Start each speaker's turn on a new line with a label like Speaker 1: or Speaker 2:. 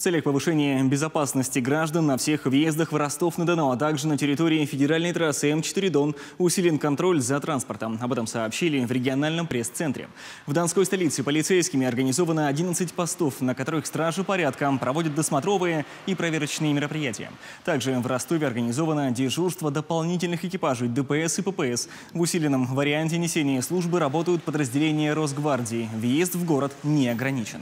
Speaker 1: В целях повышения безопасности граждан на всех въездах в Ростов-на-Дону, а также на территории федеральной трассы М4 Дон усилен контроль за транспортом. Об этом сообщили в региональном пресс-центре. В Донской столице полицейскими организовано 11 постов, на которых стражи порядка проводят досмотровые и проверочные мероприятия. Также в Ростове организовано дежурство дополнительных экипажей ДПС и ППС. В усиленном варианте несения службы работают подразделения Росгвардии. Въезд в город не ограничен.